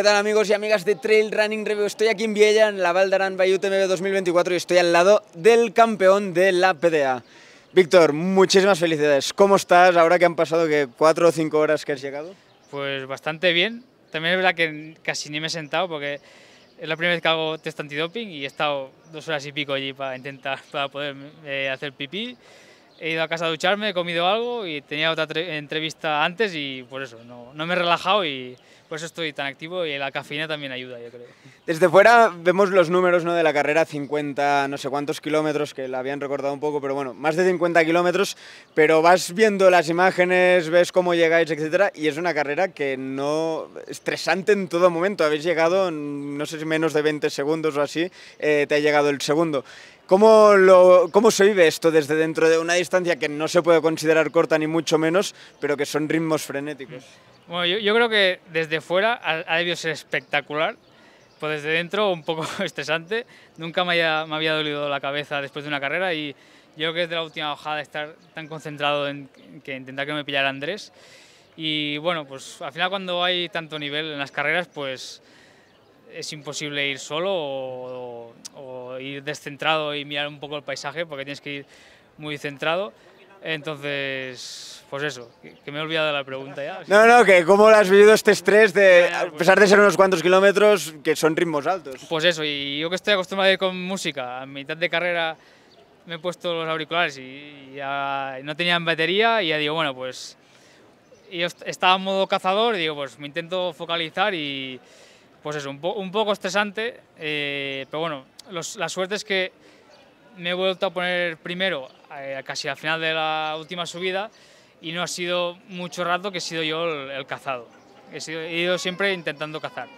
¿Qué tal amigos y amigas de Trail Running Review? Estoy aquí en Viella, en la Val d'Aran 2024 y estoy al lado del campeón de la PDA. Víctor, muchísimas felicidades. ¿Cómo estás ahora que han pasado que cuatro o cinco horas que has llegado? Pues bastante bien. También es verdad que casi ni me he sentado porque es la primera vez que hago test antidoping y he estado dos horas y pico allí para intentar para poder eh, hacer pipí he ido a casa a ducharme, he comido algo y tenía otra entrevista antes y por eso no, me he relajado y por eso estoy tan activo y la cafeína también ayuda, yo creo. Desde fuera vemos los números ¿no? de la carrera, 50 no sé cuántos kilómetros, que la habían recordado un poco, pero bueno, más de 50 kilómetros, pero vas viendo las imágenes, ves cómo llegáis, etcétera, y es una carrera que no... estresante en todo momento, habéis llegado, no sé si menos de 20 segundos o así, eh, te ha llegado el segundo. ¿Cómo, ¿Cómo se vive esto desde dentro de una distancia que no se puede considerar corta ni mucho menos, pero que son ritmos frenéticos? Bueno, yo, creo que desde fuera ha, debió ser espectacular, pues desde dentro un poco estresante. Nunca me, me había dolido la cabeza después de una carrera y yo creo que es de la última bajada estar tan concentrado en que intentar que me pillara Andrés. Y bueno, pues al final cuando hay tanto nivel en las carreras, pues es imposible ir solo o, ir descentrado y mirar un poco el paisaje porque tienes que ir muy centrado. Entonces, pues eso, que me he olvidado de la pregunta ya. No, no, que cómo lo has vivido este estrés de, a pues. pesar de ser unos cuantos kilómetros, que son ritmos altos. Pues eso, y yo que estoy acostumbrado a ir con música, a mitad de carrera me he puesto los auriculares y, ya no tenían batería y ya digo, bueno, pues... yo estaba en modo cazador y digo, pues me intento focalizar y pues eso, un, poco estresante, eh, pero bueno, la suerte es que me he vuelto a poner primero eh, casi al final de la última subida y no ha sido mucho rato que he sido yo el, cazado. He, sido, he ido siempre intentando cazar.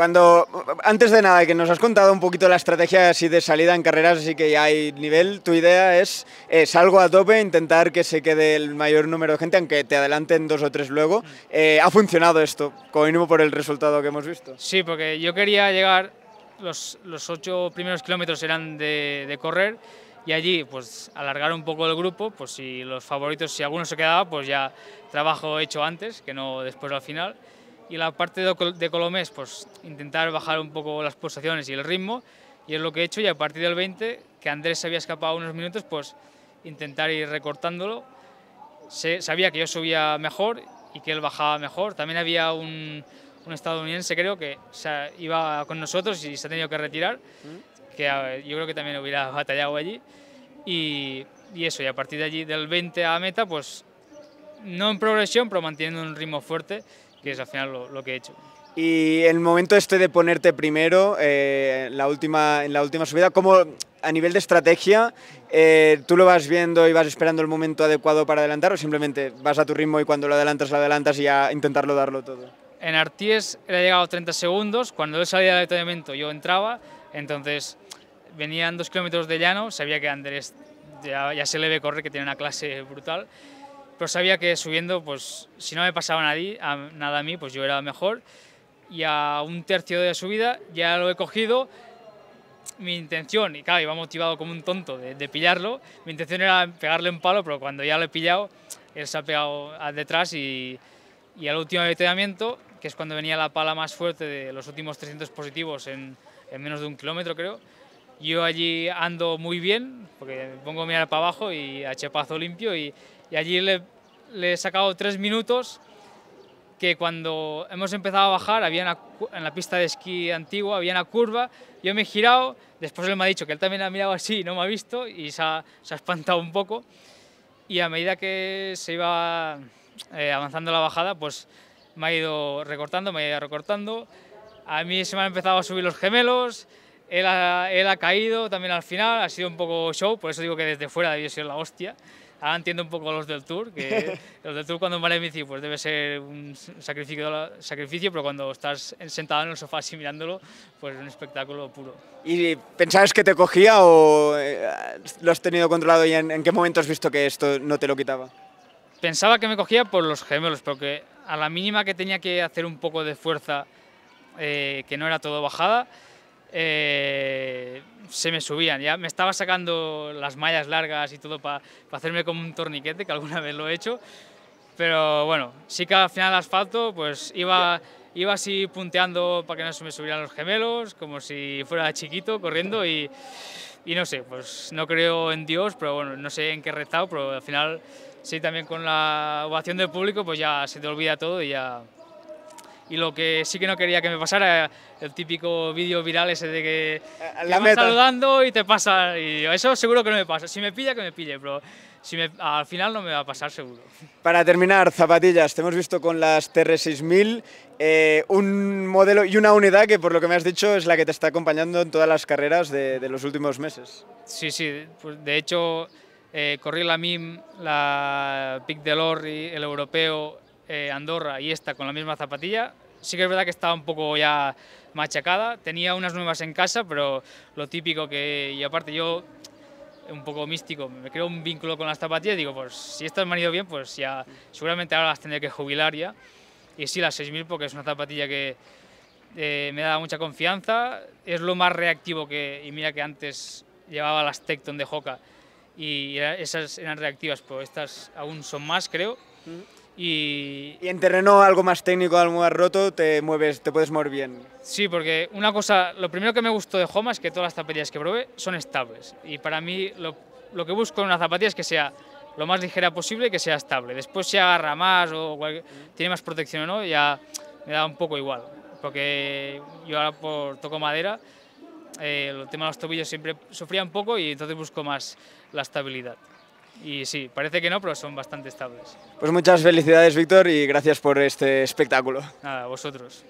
Cuando, antes de nada, que nos has contado un poquito la estrategia así de salida en carreras, así que ya hay nivel, tu idea es eh, salgo a tope, intentar que se quede el mayor número de gente, aunque te adelanten dos o tres luego. Eh, ¿Ha funcionado esto, como mínimo por el resultado que hemos visto? Sí, porque yo quería llegar, los, ocho primeros kilómetros eran de, correr, y allí pues alargar un poco el grupo, pues si los favoritos, si alguno se quedaba, pues ya trabajo hecho antes, que no después al final y la parte de Colomés, pues intentar bajar un poco las pulsaciones y el ritmo, y es lo que he hecho, y a partir del 20, que Andrés se había escapado unos minutos, pues intentar ir recortándolo. Se, sabía que yo subía mejor y que él bajaba mejor. También había un, estadounidense, creo, que se iba con nosotros y se ha tenido que retirar, mm. que yo creo que también hubiera batallado allí. Y, y eso, y a partir de allí, del 20 a meta, pues no en progresión, pero manteniendo un ritmo fuerte que es al final lo, que he hecho. Y el momento este de ponerte primero eh, la última, en la última subida, ¿cómo a nivel de estrategia eh, tú lo vas viendo y vas esperando el momento adecuado para adelantar o simplemente vas a tu ritmo y cuando lo adelantas, lo adelantas y a intentarlo darlo todo? En Arties era llegado 30 segundos, cuando él salía del detenimiento yo entraba, entonces venían dos kilómetros de llano, sabía que Andrés ya, ya se le ve correr, que tiene una clase brutal, pero sabía que subiendo, pues si no me pasaba nadie, nada a mí, pues yo era mejor. Y a un tercio de la subida ya lo he cogido. Mi intención, y claro, iba motivado como un tonto de, pillarlo, mi intención era pegarle un palo, pero cuando ya lo he pillado, él se ha pegado detrás y, al último detenimiento, que es cuando venía la pala más fuerte de los últimos 300 positivos en menos de un kilómetro, creo, yo allí ando muy bien, porque pongo a mirar para abajo y a chepazo limpio y, allí le, he sacado tres minutos que cuando hemos empezado a bajar, había en la pista de esquí antigua, había una curva, yo me he girado, después él me ha dicho que él también ha mirado así y no me ha visto y se ha, espantado un poco y a medida que se iba eh, avanzando la bajada, pues me ha ido recortando, me ha ido recortando, a mí se me han empezado a subir los gemelos, él ha, caído también al final, ha sido un poco show, por eso digo que desde fuera debió ser la hostia. Ahora entiendo un poco a los del Tour, que los del Tour cuando van en bici pues debe ser un sacrificio, sacrificio, pero cuando estás sentado en el sofá así mirándolo, pues es un espectáculo puro. ¿Y pensabas que te cogía o eh, lo has tenido controlado y en, qué momento has visto que esto no te lo quitaba? Pensaba que me cogía por los gemelos, porque a la mínima que tenía que hacer un poco de fuerza, eh, que no era todo bajada, eh, se me subían. Ya me estaba sacando las mallas largas y todo para hacerme como un torniquete, que alguna vez lo he hecho. Pero bueno, sí que al final el asfalto pues iba, iba así punteando para que no se me subieran los gemelos, como si fuera chiquito corriendo y, y no sé, pues no creo en Dios, pero bueno, no sé en qué he rezado, pero al final sí también con la ovación del público pues ya se te olvida todo y ya y lo que sí que no quería que me pasara, el típico vídeo viral ese de que La te vas saludando y te pasa, y eso seguro que no me pasa, si me pilla que me pille, pero si al final no me va a pasar seguro. Para terminar, zapatillas, te hemos visto con las TR6000, eh, un modelo y una unidad que por lo que me has dicho es la que te está acompañando en todas las carreras de, los últimos meses. Sí, sí, pues de hecho... Eh, corrí la MIM, la Pic de Lorri, el europeo, eh, Andorra y esta con la misma zapatilla, Sí que es verdad que estaba un poco ya machacada, tenía unas nuevas en casa, pero lo típico que, y aparte yo, un poco místico, me creo un vínculo con las zapatillas, digo, pues si estas me han ido bien, pues ya, seguramente ahora las tendré que jubilar ya. Y sí, las 6.000 porque es una zapatilla que eh, me da mucha confianza, es lo más reactivo que, y mira que antes llevaba las Tecton de Hoka y esas eran reactivas, Pues estas aún son más, creo. Y, en terreno algo más técnico, algo más roto, te mueves, te puedes mover bien. Sí, porque una cosa, lo primero que me gustó de Homa es que todas las zapatillas que probé son estables. Y para mí lo, lo que busco en una zapatilla es que sea lo más ligera posible y que sea estable. Después si agarra más o tiene más protección o no, ya me da un poco igual. Porque yo ahora por, toco madera, eh, el tema de los tobillos siempre sufría un poco y entonces busco más la estabilidad y sí, parece que no, pero son bastante estables. Pues muchas felicidades, Víctor, y gracias por este espectáculo. Nada, vosotros.